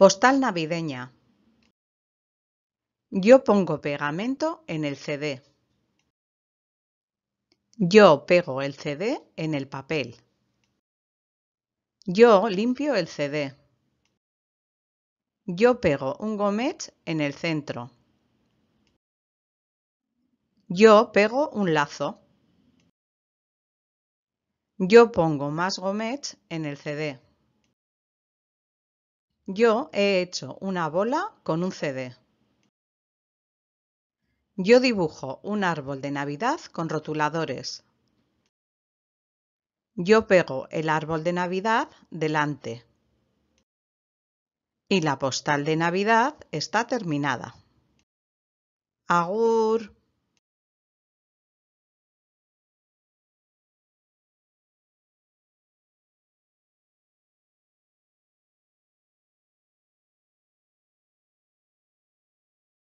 Postal navideña. Yo pongo pegamento en el CD. Yo pego el CD en el papel. Yo limpio el CD. Yo pego un gomet en el centro. Yo pego un lazo. Yo pongo más gomet en el CD. Yo he hecho una bola con un CD. Yo dibujo un árbol de Navidad con rotuladores. Yo pego el árbol de Navidad delante. Y la postal de Navidad está terminada. Agur.